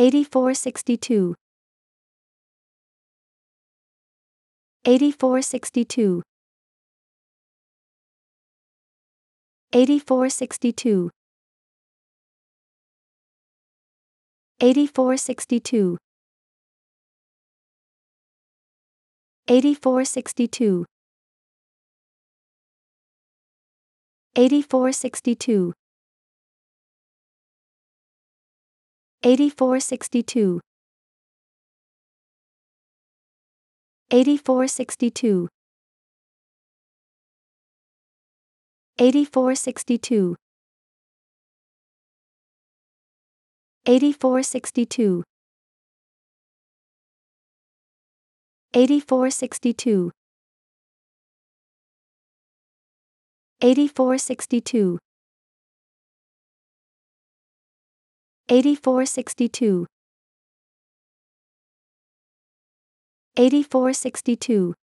8462 8462 8462 8462 8462 8462 8462 8462 8462 8462 8462 8462 8462 8462